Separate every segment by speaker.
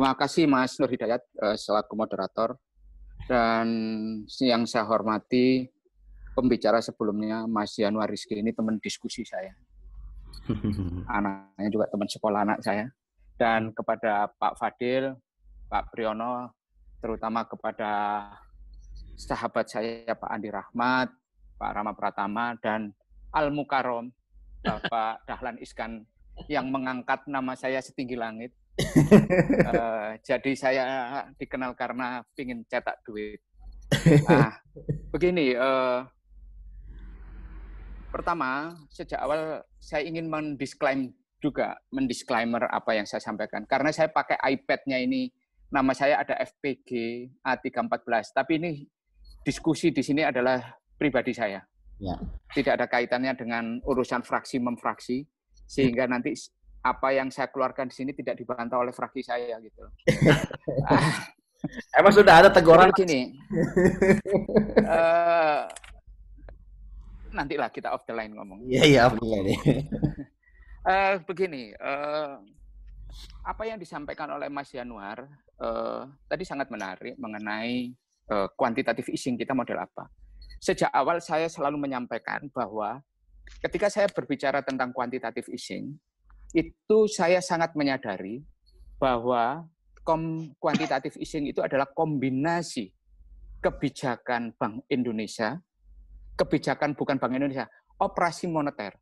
Speaker 1: Terima kasih Mas Nur Hidayat eh, selaku moderator dan yang saya hormati pembicara sebelumnya Mas Januar Rizki ini teman diskusi saya. Anaknya juga teman sekolah anak saya. Dan kepada Pak Fadil, Pak Priyono, terutama kepada sahabat saya Pak Andi Rahmat, Pak Rama Pratama, dan Al Mukarom, Bapak Dahlan Iskan yang mengangkat nama saya setinggi langit Eh, jadi saya dikenal karena ingin cetak duit. Nah, begini, uh, pertama sejak awal saya ingin mendisklaim juga, mendisklaimer apa yang saya sampaikan. Karena saya pakai iPad-nya ini, nama saya ada FPG A314, tapi ini diskusi di sini adalah pribadi saya. Ya. Tidak ada kaitannya dengan urusan fraksi memfraksi, sehingga nanti apa yang saya keluarkan di sini tidak dibantah oleh fraksi saya gitu. Emang sudah ada teguran sini. uh, eh, nantilah kita off the line ngomong. Iya iya off the line. uh, begini, uh, apa yang disampaikan oleh Mas Januar uh, tadi sangat menarik mengenai uh, kuantitatif easing kita model apa. Sejak awal saya selalu menyampaikan bahwa ketika saya berbicara tentang kuantitatif easing, itu saya sangat menyadari bahwa kom kuantitatif easing itu adalah kombinasi kebijakan Bank Indonesia, kebijakan bukan Bank Indonesia, operasi moneter.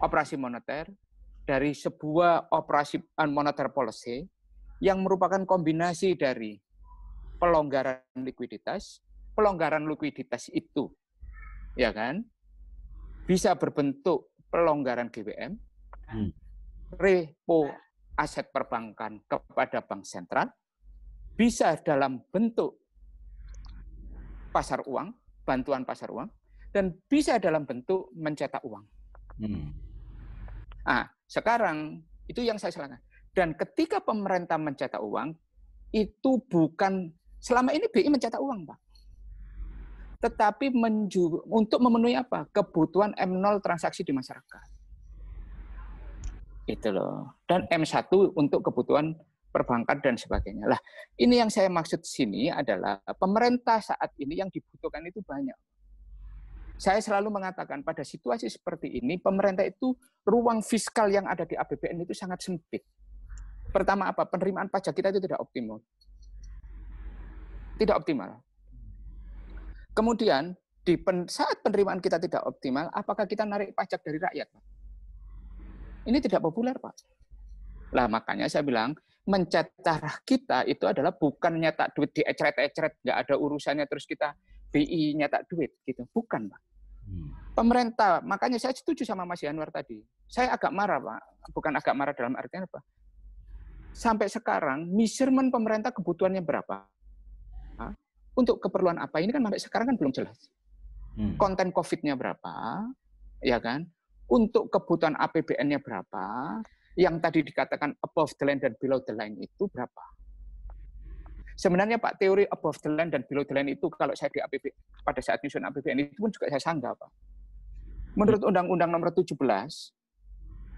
Speaker 1: Operasi moneter dari sebuah operasi eh, moneter policy yang merupakan kombinasi dari pelonggaran likuiditas, pelonggaran likuiditas itu, ya kan, bisa berbentuk pelonggaran GWM, Kan? Hmm. repo nah. aset perbankan kepada bank sentral bisa dalam bentuk pasar uang, bantuan pasar uang, dan bisa dalam bentuk mencetak uang. Hmm. Nah, sekarang itu yang saya salahkan. Dan ketika pemerintah mencetak uang, itu bukan selama ini BI mencetak uang, Pak. Tetapi menju, untuk memenuhi apa? Kebutuhan M0 transaksi di masyarakat. Itu loh. Dan M1 untuk kebutuhan perbankan dan sebagainya. Lah, ini yang saya maksud sini adalah pemerintah saat ini yang dibutuhkan itu banyak. Saya selalu mengatakan pada situasi seperti ini pemerintah itu ruang fiskal yang ada di APBN itu sangat sempit. Pertama apa? Penerimaan pajak kita itu tidak optimal. Tidak optimal. Kemudian di pen, saat penerimaan kita tidak optimal, apakah kita narik pajak dari rakyat? Pak? Ini tidak populer, Pak. Lah makanya saya bilang, mencetar kita itu adalah bukan nyetak duit di ecret-ecret, nggak ada urusannya terus kita BI nyetak duit gitu. Bukan, Pak. Hmm. Pemerintah, makanya saya setuju sama Mas Yanwar tadi. Saya agak marah, Pak. Bukan agak marah dalam artian apa? Sampai sekarang, measurement pemerintah kebutuhannya berapa? Untuk keperluan apa? Ini kan sampai sekarang kan belum jelas. Hmm. Konten COVID-nya berapa? Ya kan? untuk kebutuhan APBN-nya berapa, yang tadi dikatakan above the line dan below the line itu berapa. Sebenarnya Pak, teori above the line dan below the line itu kalau saya di APB pada saat nyusun APBN itu pun juga saya sanggah Pak. Menurut Undang-Undang nomor 17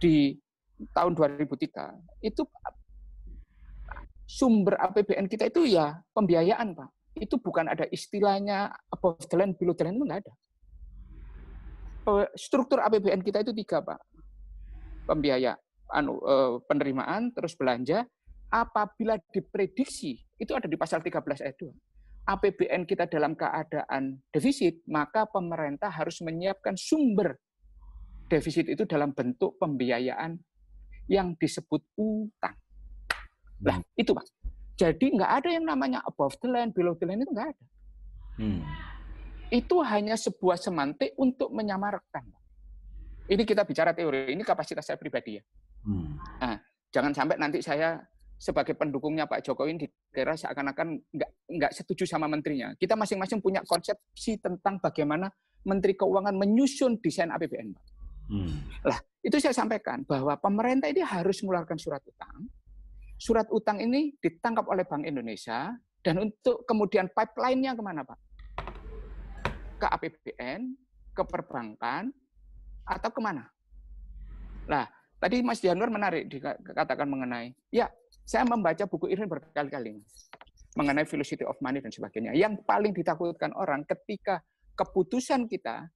Speaker 1: di tahun 2003, itu sumber APBN kita itu ya pembiayaan Pak. Itu bukan ada istilahnya above the line, below the line, itu nggak ada struktur APBN kita itu tiga, Pak. Pembiaya, anu, eh, penerimaan, terus belanja. Apabila diprediksi, itu ada di pasal 13 ayat 2. APBN kita dalam keadaan defisit, maka pemerintah harus menyiapkan sumber defisit itu dalam bentuk pembiayaan yang disebut utang. Nah, itu Pak. Jadi nggak ada yang namanya above the line, below the line itu nggak ada. Hmm itu hanya sebuah semantik untuk menyamarkan. Ini kita bicara teori, ini kapasitas saya pribadi ya. Hmm. Nah, jangan sampai nanti saya sebagai pendukungnya Pak Jokowi dikira seakan-akan nggak nggak setuju sama menterinya. Kita masing-masing punya konsepsi tentang bagaimana Menteri Keuangan menyusun desain APBN. Hmm. Lah, itu saya sampaikan bahwa pemerintah ini harus mengeluarkan surat utang. Surat utang ini ditangkap oleh Bank Indonesia dan untuk kemudian pipeline-nya kemana Pak? ke APBN, ke perbankan, atau kemana? Nah, tadi Mas Januar menarik dikatakan mengenai, ya, saya membaca buku Irwin berkali-kali mengenai Velocity of money dan sebagainya. Yang paling ditakutkan orang ketika keputusan kita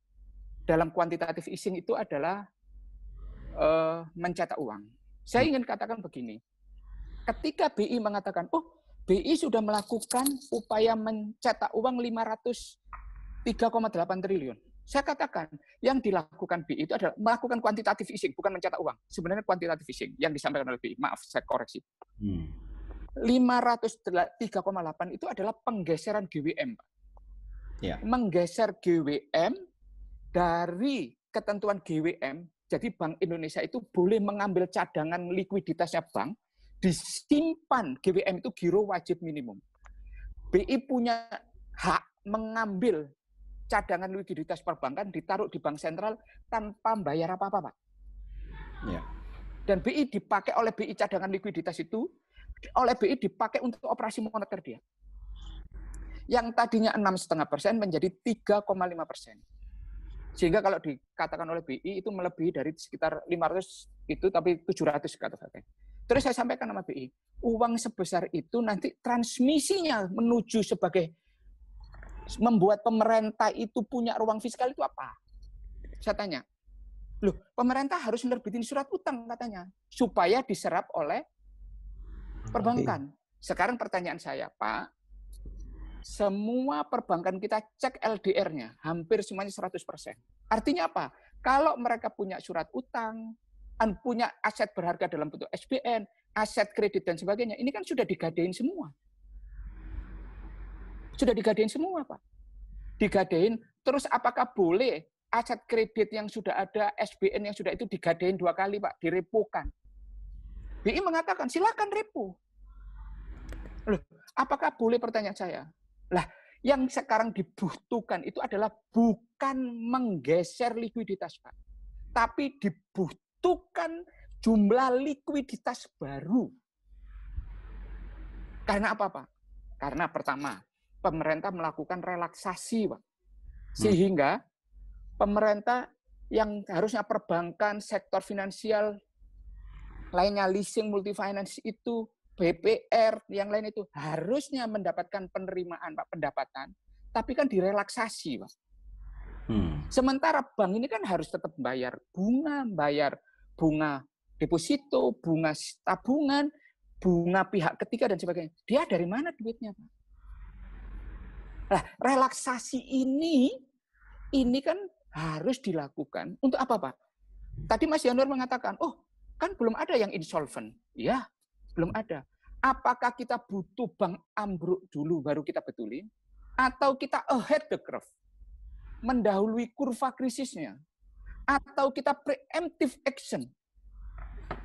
Speaker 1: dalam kuantitatif easing itu adalah uh, mencetak uang. Saya ingin katakan begini, ketika BI mengatakan, oh BI sudah melakukan upaya mencetak uang 500 3,8 triliun. Saya katakan, yang dilakukan BI itu adalah melakukan kuantitatif easing, bukan mencetak uang. Sebenarnya kuantitatif easing yang disampaikan oleh BI. Maaf, saya koreksi. Hmm. 503,8 itu adalah penggeseran GWM. Yeah. Menggeser GWM dari ketentuan GWM, jadi Bank Indonesia itu boleh mengambil cadangan likuiditasnya bank, disimpan GWM itu giro wajib minimum. BI punya hak mengambil cadangan likuiditas perbankan ditaruh di bank sentral tanpa bayar apa-apa, Pak. Ya. Dan BI dipakai oleh BI cadangan likuiditas itu oleh BI dipakai untuk operasi moneter dia. Yang tadinya 6,5 persen menjadi 3,5 persen. Sehingga kalau dikatakan oleh BI itu melebihi dari sekitar 500 itu tapi 700 saya. Terus saya sampaikan sama BI, uang sebesar itu nanti transmisinya menuju sebagai membuat pemerintah itu punya ruang fiskal itu apa? Saya tanya. Loh, pemerintah harus menerbitin surat utang katanya supaya diserap oleh perbankan. Sekarang pertanyaan saya, Pak, semua perbankan kita cek LDR-nya, hampir semuanya 100%. Artinya apa? Kalau mereka punya surat utang, punya aset berharga dalam bentuk SBN, aset kredit dan sebagainya, ini kan sudah digadein semua. Sudah digadein semua, Pak. Digadein, terus apakah boleh aset kredit yang sudah ada, SBN yang sudah itu digadein dua kali, Pak, direpokan? BI mengatakan, silakan repo. Loh, apakah boleh pertanyaan saya? Lah, yang sekarang dibutuhkan itu adalah bukan menggeser likuiditas, Pak. Tapi dibutuhkan jumlah likuiditas baru. Karena apa, Pak? Karena pertama, pemerintah melakukan relaksasi, Pak. Hmm. Sehingga pemerintah yang harusnya perbankan, sektor finansial, lainnya leasing, multifinance itu, BPR, yang lain itu harusnya mendapatkan penerimaan, Pak, pendapatan, tapi kan direlaksasi, Pak. Hmm. Sementara bank ini kan harus tetap bayar bunga, bayar bunga deposito, bunga tabungan, bunga pihak ketiga dan sebagainya. Dia dari mana duitnya, Pak? Nah, relaksasi ini ini kan harus dilakukan untuk apa, Pak? Tadi Mas Yanur mengatakan, "Oh, kan belum ada yang insolvent." Ya, belum ada. Apakah kita butuh bank ambruk dulu baru kita betulin atau kita ahead the curve? Mendahului kurva krisisnya atau kita preemptive action?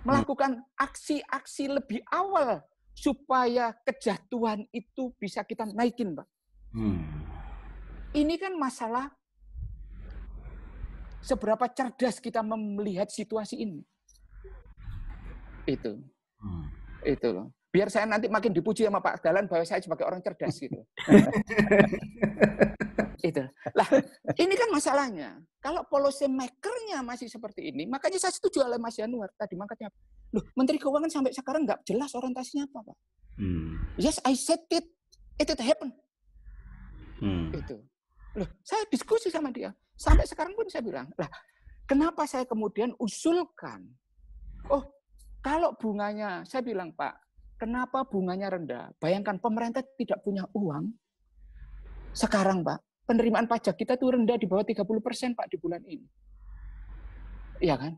Speaker 1: Melakukan aksi-aksi lebih awal supaya kejatuhan itu bisa kita naikin, Pak. Hmm. Ini kan masalah seberapa cerdas kita melihat situasi ini. Itu. Hmm. Itu loh. Biar saya nanti makin dipuji sama Pak Dalan bahwa saya sebagai orang cerdas gitu. itu. Lah, ini kan masalahnya. Kalau policy makernya masih seperti ini, makanya saya setuju oleh Mas Januar tadi makanya. Loh, Menteri Keuangan sampai sekarang nggak jelas orientasinya apa, Pak. Hmm. Yes, I said it. It, it happened. Hmm. Itu. Loh, saya diskusi sama dia. Sampai sekarang pun saya bilang, lah kenapa saya kemudian usulkan? Oh, kalau bunganya, saya bilang Pak, kenapa bunganya rendah? Bayangkan pemerintah tidak punya uang. Sekarang Pak, penerimaan pajak kita tuh rendah di bawah 30 persen Pak di bulan ini. Iya kan?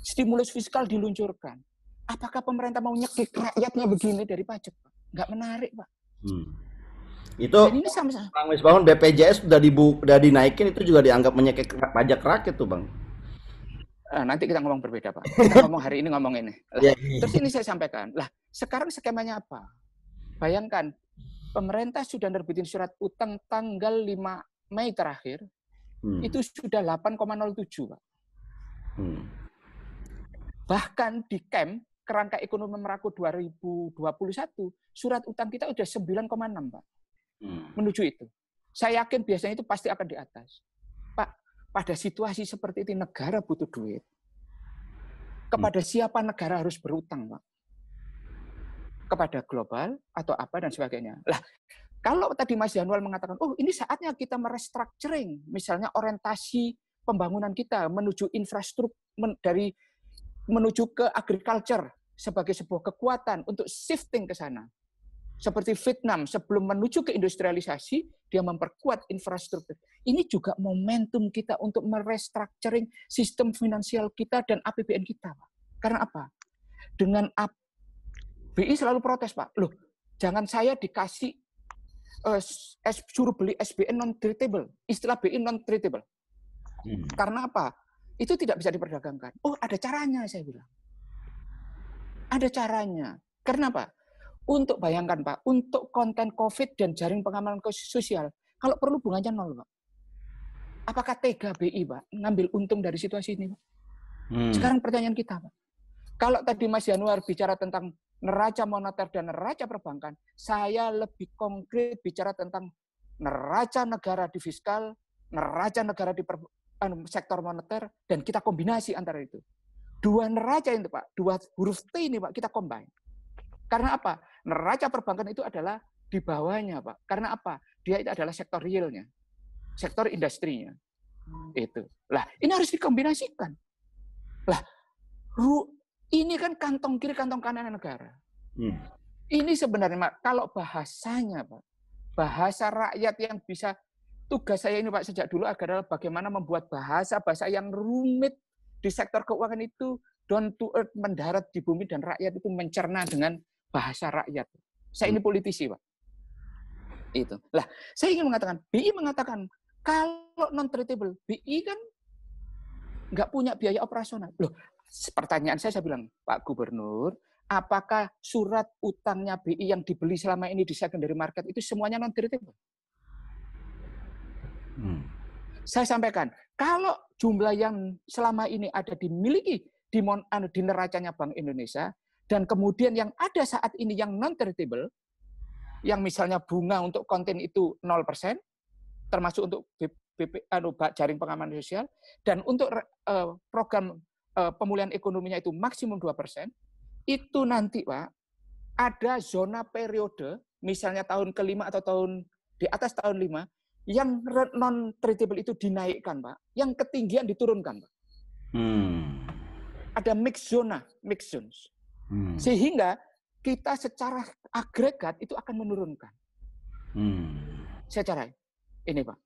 Speaker 1: Stimulus fiskal diluncurkan. Apakah pemerintah mau nyekik rakyatnya begini dari pajak Pak? Nggak menarik Pak. Hmm
Speaker 2: itu bang wis bangun BPJS sudah dibu sudah dinaikin itu juga dianggap menyekek pajak rakyat tuh bang.
Speaker 1: Nah, nanti kita ngomong berbeda pak. Kita ngomong hari ini ngomong ini. Lah, iya. Terus ini saya sampaikan. Lah sekarang skemanya apa? Bayangkan pemerintah sudah nerbitin surat utang tanggal 5 Mei terakhir hmm. itu sudah 8,07 pak. Hmm. Bahkan di kem kerangka ekonomi merakuk 2021 surat utang kita sudah 9,6 pak. Hmm. menuju itu. Saya yakin biasanya itu pasti akan di atas. Pak, pada situasi seperti ini negara butuh duit. Kepada hmm. siapa negara harus berutang, Pak? Kepada global atau apa dan sebagainya. Lah, kalau tadi Mas Janual mengatakan, oh ini saatnya kita merestructuring, misalnya orientasi pembangunan kita menuju infrastruktur dari menuju ke agriculture sebagai sebuah kekuatan untuk shifting ke sana seperti Vietnam sebelum menuju ke industrialisasi dia memperkuat infrastruktur. Ini juga momentum kita untuk merestructuring sistem finansial kita dan APBN kita, Pak. Karena apa? Dengan AP, BI selalu protes, Pak. Loh, jangan saya dikasih uh, suruh beli SBN non tradable, istilah BI non tradable. Hmm. Karena apa? Itu tidak bisa diperdagangkan. Oh, ada caranya saya bilang. Ada caranya. Karena apa? Untuk bayangkan Pak, untuk konten COVID dan jaring pengamanan sosial, kalau perlu bunganya nol Pak. Apakah tega BI Pak ngambil untung dari situasi ini Pak? Hmm. Sekarang pertanyaan kita Pak. Kalau tadi Mas Januar bicara tentang neraca moneter dan neraca perbankan, saya lebih konkret bicara tentang neraca negara di fiskal, neraca negara di per, anu, sektor moneter, dan kita kombinasi antara itu. Dua neraca itu Pak, dua huruf T ini Pak, kita combine. Karena apa? Neraca perbankan itu adalah di bawahnya, Pak. Karena apa? Dia itu adalah sektor realnya, sektor industrinya. Hmm. Itu. Lah, ini harus dikombinasikan. Lah, ru, ini kan kantong kiri, kantong kanan negara. Hmm. Ini sebenarnya, Pak, kalau bahasanya, Pak, bahasa rakyat yang bisa tugas saya ini Pak sejak dulu adalah bagaimana membuat bahasa-bahasa yang rumit di sektor keuangan itu down to earth mendarat di bumi dan rakyat itu mencerna dengan bahasa rakyat. Saya ini hmm. politisi, Pak. Itu. Lah, saya ingin mengatakan, BI mengatakan kalau non tradable, BI kan nggak punya biaya operasional. Loh, pertanyaan saya saya bilang, Pak Gubernur, apakah surat utangnya BI yang dibeli selama ini di secondary market itu semuanya non tradable? Hmm. Saya sampaikan, kalau jumlah yang selama ini ada dimiliki di, mon, anu, di neracanya Bank Indonesia, dan kemudian yang ada saat ini yang non tradable yang misalnya bunga untuk konten itu 0%, termasuk untuk BP, anu, jaring pengaman sosial, dan untuk uh, program uh, pemulihan ekonominya itu maksimum 2%, itu nanti Pak, ada zona periode, misalnya tahun kelima atau tahun di atas tahun lima, yang non tradable itu dinaikkan Pak, yang ketinggian diturunkan Pak.
Speaker 3: Hmm.
Speaker 1: Ada mix zona, mix zones. Hmm. Sehingga kita secara agregat itu akan menurunkan. Hmm. Secara ini Pak.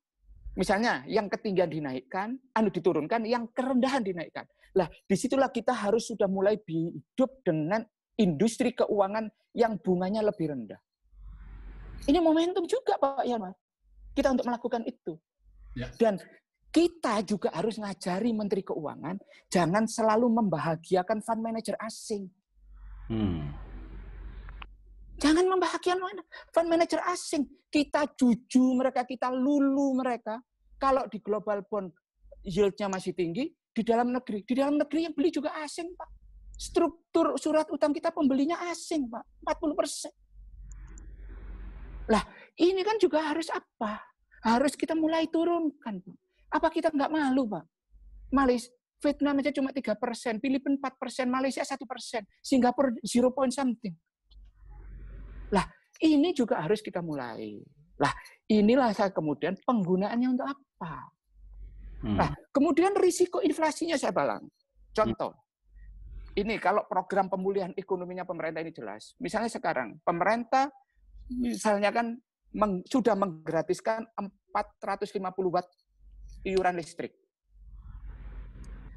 Speaker 1: Misalnya yang ketinggian dinaikkan, anu diturunkan, yang kerendahan dinaikkan. Lah, disitulah kita harus sudah mulai hidup dengan industri keuangan yang bunganya lebih rendah. Ini momentum juga Pak Yanmar. Kita untuk melakukan itu. Ya. Dan kita juga harus ngajari Menteri Keuangan, jangan selalu membahagiakan fund manager asing. Hmm. Jangan membahagiakan fund manager asing. Kita juju mereka, kita lulu mereka. Kalau di global bond yieldnya masih tinggi, di dalam negeri. Di dalam negeri yang beli juga asing, Pak. Struktur surat utang kita pembelinya asing, Pak. 40 persen. Lah, ini kan juga harus apa? Harus kita mulai turunkan, Pak. Apa kita nggak malu, Pak? Malis, Vietnam aja cuma 3 persen, Filipina 4 persen, Malaysia 1 persen, Singapura 0 point something. Lah, ini juga harus kita mulai. Lah, inilah saya kemudian penggunaannya untuk apa? Nah, kemudian risiko inflasinya saya balang. Contoh, ini kalau program pemulihan ekonominya pemerintah ini jelas. Misalnya sekarang, pemerintah misalnya kan meng, sudah menggratiskan 450 watt iuran listrik.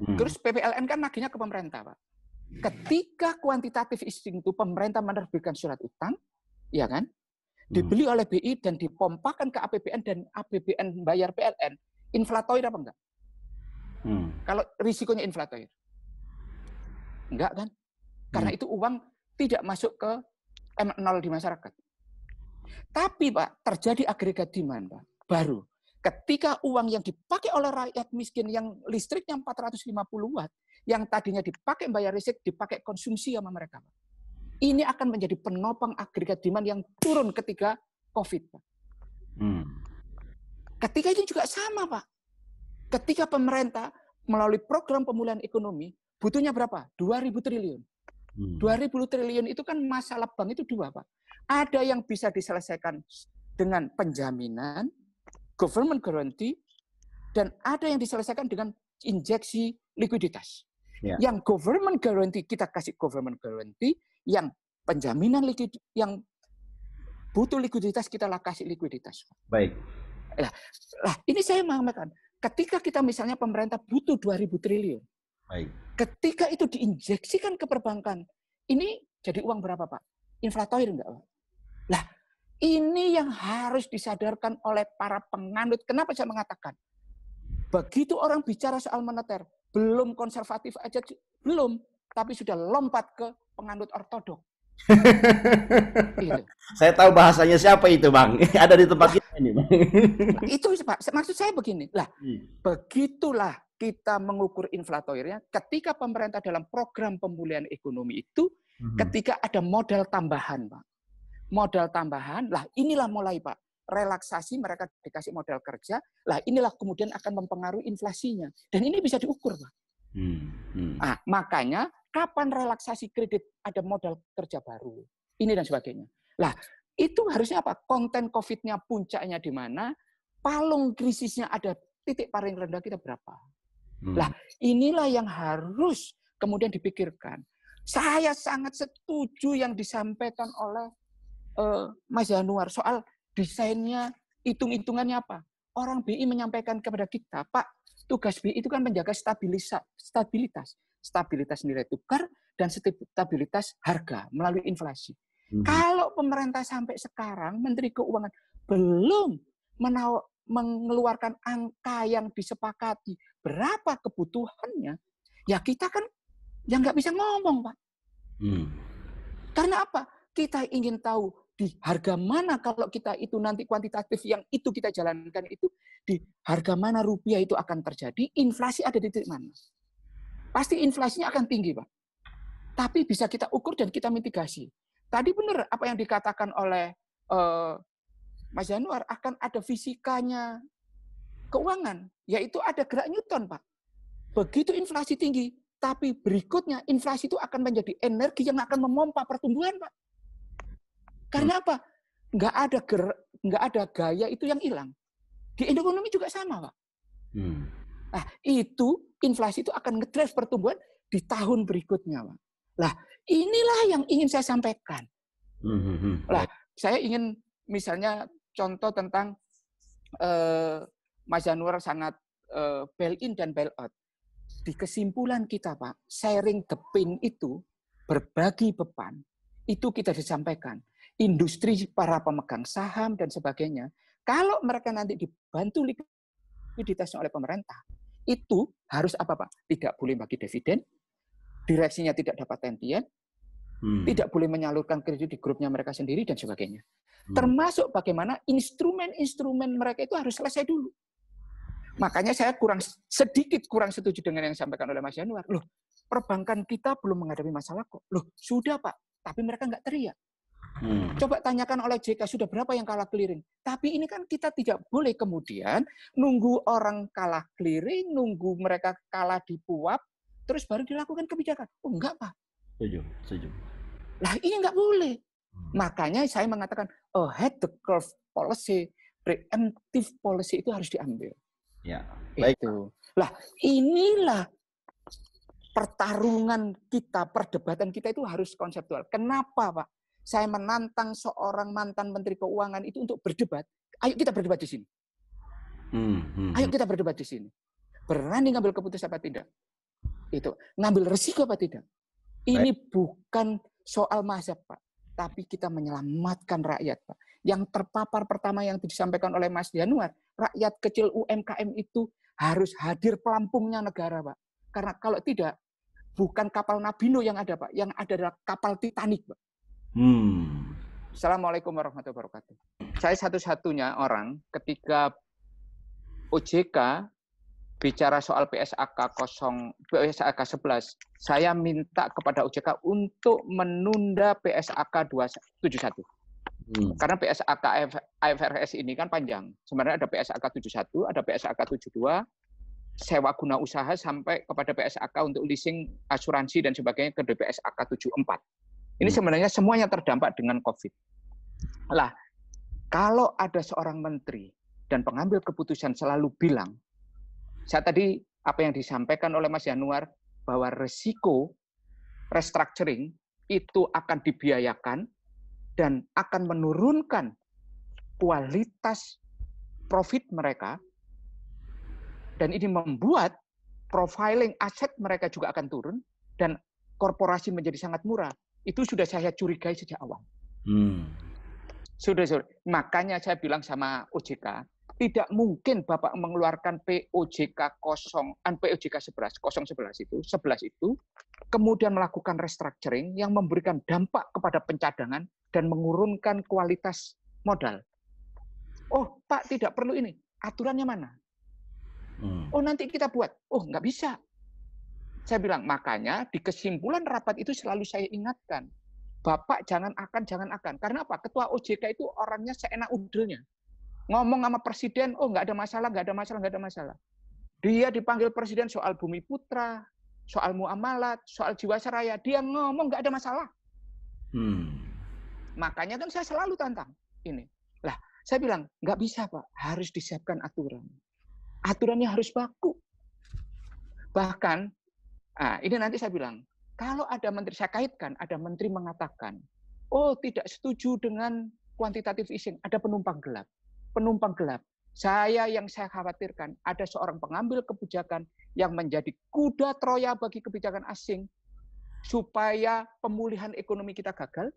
Speaker 1: Hmm. Terus PPLN kan nagihnya ke pemerintah, Pak. Ketika kuantitatif easing itu pemerintah menerbitkan surat utang, ya kan? Hmm. Dibeli oleh BI dan dipompakan ke APBN dan APBN bayar PLN, inflatoir apa enggak? Hmm. Kalau risikonya inflatoir. Enggak kan? Karena hmm. itu uang tidak masuk ke M0 di masyarakat. Tapi Pak, terjadi agregat demand Pak, baru ketika uang yang dipakai oleh rakyat miskin yang listriknya 450 watt, yang tadinya dipakai bayar listrik, dipakai konsumsi sama mereka. Ini akan menjadi penopang agregat demand yang turun ketika COVID. Pak. Hmm. Ketika itu juga sama, Pak. Ketika pemerintah melalui program pemulihan ekonomi, butuhnya berapa? 2.000 triliun. Hmm. 2.000 triliun itu kan masalah bank itu dua, Pak. Ada yang bisa diselesaikan dengan penjaminan, government guarantee, dan ada yang diselesaikan dengan injeksi likuiditas. Yeah. Yang government guarantee kita kasih government guarantee, yang penjaminan likuid yang butuh likuiditas kita lah kasih likuiditas. Baik. Nah, nah ini saya mengatakan, ketika kita misalnya pemerintah butuh 2000 triliun. Baik. Ketika itu diinjeksikan ke perbankan, ini jadi uang berapa, Pak? Inflatoir enggak, Pak? Lah, ini yang harus disadarkan oleh para penganut. Kenapa saya mengatakan? Begitu orang bicara soal moneter, belum konservatif aja belum, tapi sudah lompat ke penganut ortodok.
Speaker 2: Gitu. Saya tahu bahasanya siapa itu, Bang. Ada di tempat
Speaker 1: kita ini, Bang. Nah, itu Pak, maksud saya begini. Lah, iya. begitulah kita mengukur inflatornya ketika pemerintah dalam program pemulihan ekonomi itu hmm. ketika ada modal tambahan, Pak modal tambahan, lah inilah mulai Pak. Relaksasi mereka dikasih modal kerja, lah inilah kemudian akan mempengaruhi inflasinya. Dan ini bisa diukur Pak.
Speaker 3: Hmm, hmm. Nah,
Speaker 1: makanya kapan relaksasi kredit ada modal kerja baru, ini dan sebagainya. Lah itu harusnya apa? Konten COVID-nya puncaknya di mana? Palung krisisnya ada titik paling rendah kita berapa? Hmm. Lah inilah yang harus kemudian dipikirkan. Saya sangat setuju yang disampaikan oleh uh, Mas Januar soal desainnya, hitung-hitungannya apa. Orang BI menyampaikan kepada kita, Pak, tugas BI itu kan menjaga stabilisa, stabilitas. Stabilitas nilai tukar dan stabilitas harga melalui inflasi. Hmm. Kalau pemerintah sampai sekarang, Menteri Keuangan belum mengeluarkan angka yang disepakati berapa kebutuhannya, ya kita kan ya nggak bisa ngomong, Pak. Mm. Karena apa? Kita ingin tahu di harga mana kalau kita itu nanti kuantitatif yang itu kita jalankan itu di harga mana rupiah itu akan terjadi, inflasi ada di titik mana. Pasti inflasinya akan tinggi, Pak. Tapi bisa kita ukur dan kita mitigasi. Tadi benar apa yang dikatakan oleh uh, Mas Januar akan ada fisikanya keuangan, yaitu ada gerak Newton, Pak. Begitu inflasi tinggi, tapi berikutnya inflasi itu akan menjadi energi yang akan memompa pertumbuhan, Pak. Karena hmm. apa? Nggak ada ger, nggak ada gaya itu yang hilang. Di ekonomi juga sama, Pak. Hmm. Nah, itu inflasi itu akan ngedrive pertumbuhan di tahun berikutnya, Pak. Lah, inilah yang ingin saya sampaikan. Hmm. hmm lah, saya ingin misalnya contoh tentang eh, Mas Januar sangat eh, bail in dan bail out. Di kesimpulan kita, Pak, sharing the pain itu berbagi beban itu kita disampaikan industri para pemegang saham dan sebagainya. Kalau mereka nanti dibantu likuiditasnya oleh pemerintah, itu harus apa Pak? Tidak boleh bagi dividen, direksinya tidak dapat tentian, hmm. tidak boleh menyalurkan kredit di grupnya mereka sendiri dan sebagainya. Hmm. Termasuk bagaimana instrumen-instrumen mereka itu harus selesai dulu. Makanya saya kurang sedikit kurang setuju dengan yang disampaikan oleh Mas Januar. Loh, perbankan kita belum menghadapi masalah kok. Loh, sudah Pak, tapi mereka nggak teriak. Hmm. Coba tanyakan oleh JK sudah berapa yang kalah clearing. Tapi ini kan kita tidak boleh kemudian nunggu orang kalah clearing, nunggu mereka kalah di puap, terus baru dilakukan kebijakan. Oh enggak pak.
Speaker 2: Setuju, setuju.
Speaker 1: Lah ini enggak boleh. Hmm. Makanya saya mengatakan oh ahead the curve policy, preemptive policy itu harus diambil.
Speaker 3: Ya, baik. Itu.
Speaker 1: Lah inilah pertarungan kita, perdebatan kita itu harus konseptual. Kenapa, Pak? saya menantang seorang mantan Menteri Keuangan itu untuk berdebat. Ayo kita berdebat di sini.
Speaker 3: Hmm, hmm, Ayo hmm.
Speaker 1: kita berdebat di sini. Berani ngambil keputusan apa tidak? Itu ngambil resiko apa tidak? Ini Baik. bukan soal mazhab, Pak. Tapi kita menyelamatkan rakyat, Pak. Yang terpapar pertama yang disampaikan oleh Mas Januar, rakyat kecil UMKM itu harus hadir pelampungnya negara, Pak. Karena kalau tidak, bukan kapal Nabino yang ada, Pak. Yang ada adalah kapal Titanic, Pak. Hmm. Assalamualaikum warahmatullahi wabarakatuh. Saya satu-satunya orang ketika OJK bicara soal PSAK 0 PSAK 11, saya minta kepada OJK untuk menunda PSAK 271. Hmm. Karena PSAK IFRS ini kan panjang. Sebenarnya ada PSAK 71, ada PSAK 72, sewa guna usaha sampai kepada PSAK untuk leasing asuransi dan sebagainya ke DPSAK 74. Ini hmm. sebenarnya semuanya terdampak dengan COVID. Lah, kalau ada seorang menteri dan pengambil keputusan selalu bilang, saya tadi apa yang disampaikan oleh Mas Januar bahwa resiko restructuring itu akan dibiayakan dan akan menurunkan kualitas profit mereka dan ini membuat profiling aset mereka juga akan turun dan korporasi menjadi sangat murah. Itu sudah saya curigai sejak awal. Hmm. Sudah, sudah. Makanya saya bilang sama OJK, tidak mungkin Bapak mengeluarkan POJK 0, POJK 11, 011 itu, 11 itu, kemudian melakukan restructuring yang memberikan dampak kepada pencadangan dan mengurunkan kualitas modal. Oh, Pak tidak perlu ini. Aturannya mana? Hmm. Oh, nanti kita buat. Oh, nggak bisa. Saya bilang, makanya di kesimpulan rapat itu selalu saya ingatkan. Bapak jangan akan, jangan akan. Karena apa? Ketua OJK itu orangnya seenak udelnya. Ngomong sama presiden, oh nggak ada masalah, nggak ada masalah, nggak ada masalah. Dia dipanggil presiden soal bumi putra, soal muamalat, soal jiwasraya. Dia ngomong nggak ada masalah. Hmm. Makanya kan saya selalu tantang ini. Lah, saya bilang nggak bisa pak, harus disiapkan aturan. Aturannya harus baku. Bahkan Nah, ini nanti saya bilang, kalau ada menteri, saya kaitkan, ada menteri mengatakan, oh tidak setuju dengan kuantitatif easing, ada penumpang gelap. Penumpang gelap. Saya yang saya khawatirkan, ada seorang pengambil kebijakan yang menjadi kuda Troya bagi kebijakan asing, supaya pemulihan ekonomi kita gagal.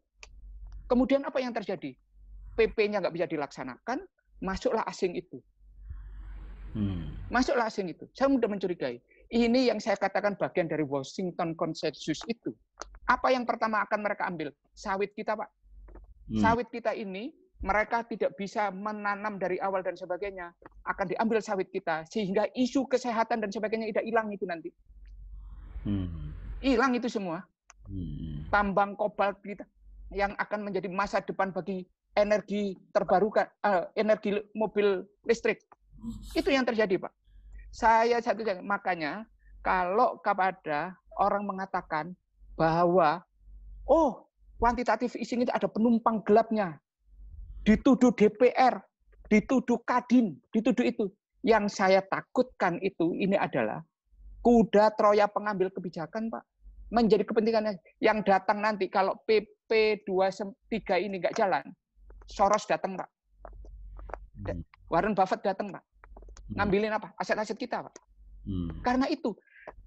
Speaker 1: Kemudian apa yang terjadi? PP-nya nggak bisa dilaksanakan, masuklah asing itu. Hmm. Masuklah asing itu. Saya sudah mencurigai. Ini yang saya katakan bagian dari Washington Consensus itu. Apa yang pertama akan mereka ambil? Sawit kita, Pak. Hmm. Sawit kita ini mereka tidak bisa menanam dari awal dan sebagainya. Akan diambil sawit kita sehingga isu kesehatan dan sebagainya tidak hilang itu nanti. Hmm. Hilang itu semua. Hmm. Tambang kobalt kita yang akan menjadi masa depan bagi energi terbarukan, uh, energi mobil listrik. Itu yang terjadi, Pak. Saya satu makanya kalau kepada orang mengatakan bahwa oh kuantitatif easing itu ada penumpang gelapnya, dituduh DPR, dituduh Kadin, dituduh itu. Yang saya takutkan itu ini adalah kuda Troya pengambil kebijakan, Pak. Menjadi kepentingannya yang datang nanti kalau PP 23 ini nggak jalan, Soros datang, Pak. Hmm. Warren Buffett datang, Pak. Hmm. ngambilin apa aset-aset kita pak hmm. karena itu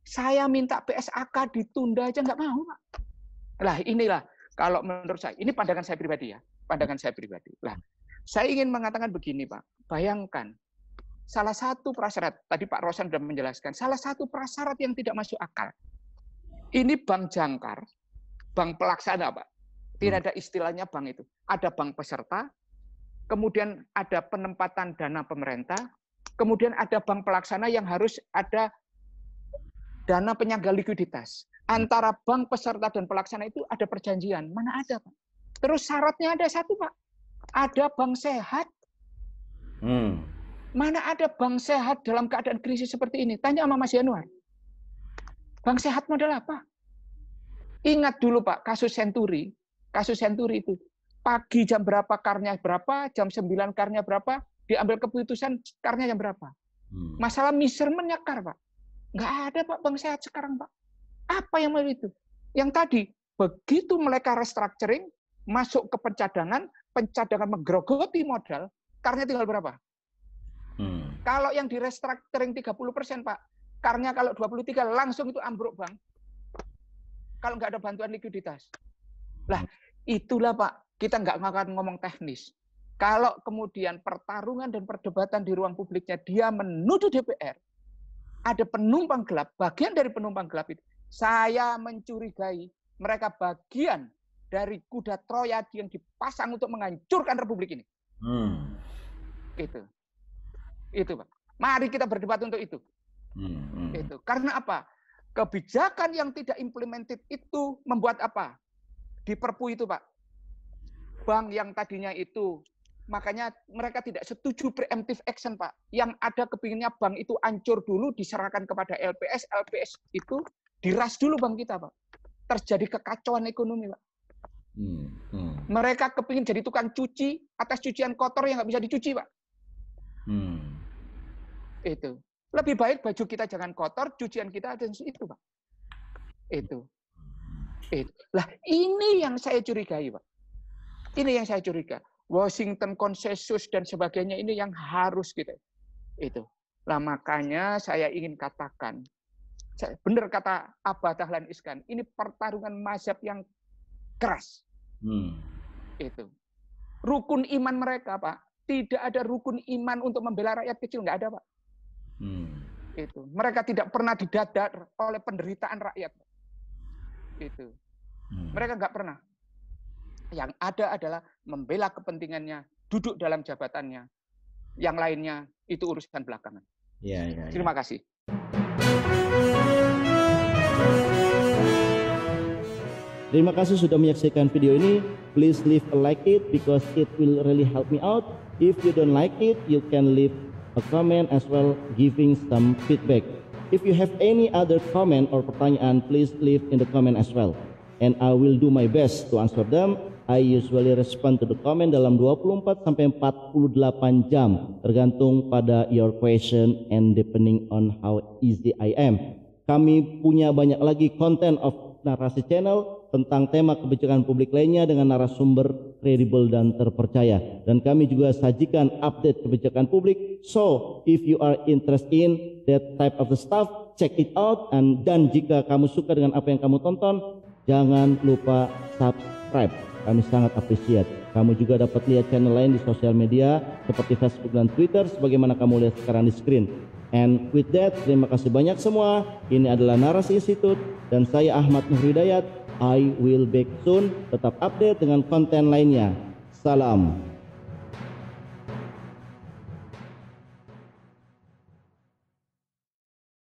Speaker 1: saya minta PSAK ditunda aja nggak mau pak lah inilah kalau menurut saya ini pandangan saya pribadi ya pandangan saya pribadi lah saya ingin mengatakan begini pak bayangkan salah satu prasyarat tadi Pak Rosan sudah menjelaskan salah satu prasyarat yang tidak masuk akal ini bank jangkar bank pelaksana pak tidak hmm. ada istilahnya bank itu ada bank peserta kemudian ada penempatan dana pemerintah Kemudian ada bank pelaksana yang harus ada dana penyangga likuiditas. Antara bank peserta dan pelaksana itu ada perjanjian. Mana ada, Pak? Terus syaratnya ada satu, Pak. Ada bank sehat. Hmm. Mana ada bank sehat dalam keadaan krisis seperti ini? Tanya sama Mas Januar. Bank sehat model apa? Ingat dulu, Pak, kasus Senturi. Kasus Senturi itu. Pagi jam berapa karnya berapa, jam 9 karnya berapa, diambil keputusan karnya yang berapa. Hmm. Masalah measurementnya kar, Pak. Nggak ada, Pak, bank sehat sekarang, Pak. Apa yang mau itu? Yang tadi, begitu mereka restructuring, masuk ke pencadangan, pencadangan menggerogoti modal, karnya tinggal berapa? Hmm. Kalau yang di restructuring 30 persen, Pak, karnya kalau 23 langsung itu ambruk, Bang. Kalau nggak ada bantuan likuiditas. Lah, hmm. itulah, Pak. Kita nggak akan ngomong teknis. Kalau kemudian pertarungan dan perdebatan di ruang publiknya dia menuduh DPR, ada penumpang gelap, bagian dari penumpang gelap itu, saya mencurigai mereka bagian dari kuda Troya yang dipasang untuk menghancurkan republik ini. Hmm. Itu. Itu, Pak. Mari kita berdebat untuk itu. Hmm. hmm. Itu. Karena apa? Kebijakan yang tidak implemented itu membuat apa? di Perpu itu, Pak. Bank yang tadinya itu Makanya mereka tidak setuju preemptive action, Pak. Yang ada kepinginnya bank itu ancur dulu, diserahkan kepada LPS. LPS itu diras dulu bank kita, Pak. Terjadi kekacauan ekonomi, Pak. Hmm. Hmm. Mereka kepingin jadi tukang cuci atas cucian kotor yang nggak bisa dicuci, Pak. Hmm. Itu. Lebih baik baju kita jangan kotor, cucian kita ada itu, Pak. Itu. Itu. Lah, ini yang saya curigai, Pak. Ini yang saya curiga. Washington Consensus dan sebagainya ini yang harus kita gitu. itu. Lah makanya saya ingin katakan, benar kata Abah Tahlan Iskan, ini pertarungan mazhab yang keras. Hmm. Itu. Rukun iman mereka, Pak, tidak ada rukun iman untuk membela rakyat kecil, nggak ada, Pak. Hmm. Itu. Mereka tidak pernah didadar oleh penderitaan rakyat. Itu. Hmm. Mereka nggak pernah. Yang ada adalah membela kepentingannya, duduk dalam jabatannya. Yang lainnya itu urusan belakangan.
Speaker 3: Ya, ya, ya. Terima
Speaker 1: kasih.
Speaker 2: Terima kasih sudah menyaksikan video ini. Please leave a like it because it will really help me out. If you don't like it, you can leave a comment as well giving some feedback. If you have any other comment or pertanyaan, please leave in the comment as well. And I will do my best to answer them I usually respond to the comment dalam 24 sampai 48 jam tergantung pada your question and depending on how easy I am. Kami punya banyak lagi konten of narasi channel tentang tema kebijakan publik lainnya dengan narasumber kredibel dan terpercaya. Dan kami juga sajikan update kebijakan publik. So, if you are interested in that type of the stuff, check it out. And, dan jika kamu suka dengan apa yang kamu tonton, jangan lupa subscribe. Kami sangat apresiat. Kamu juga dapat lihat channel lain di sosial media seperti Facebook dan Twitter sebagaimana kamu lihat sekarang di screen. And with that, terima kasih banyak semua. Ini adalah Narasi Institute dan saya Ahmad Nuhridayat. I will back soon. Tetap update dengan konten lainnya. Salam.